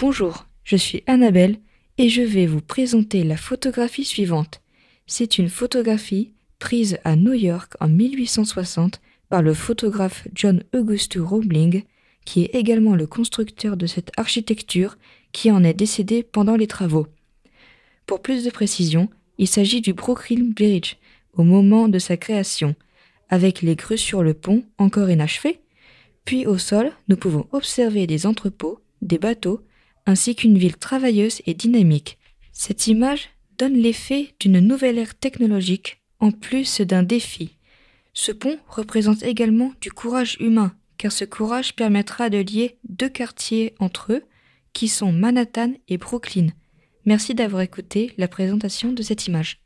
Bonjour, je suis Annabelle et je vais vous présenter la photographie suivante. C'est une photographie prise à New York en 1860 par le photographe John Auguste Roebling, qui est également le constructeur de cette architecture qui en est décédé pendant les travaux. Pour plus de précision, il s'agit du Brooklyn Bridge au moment de sa création, avec les grues sur le pont encore inachevées, puis au sol, nous pouvons observer des entrepôts, des bateaux ainsi qu'une ville travailleuse et dynamique. Cette image donne l'effet d'une nouvelle ère technologique en plus d'un défi. Ce pont représente également du courage humain, car ce courage permettra de lier deux quartiers entre eux, qui sont Manhattan et Brooklyn. Merci d'avoir écouté la présentation de cette image.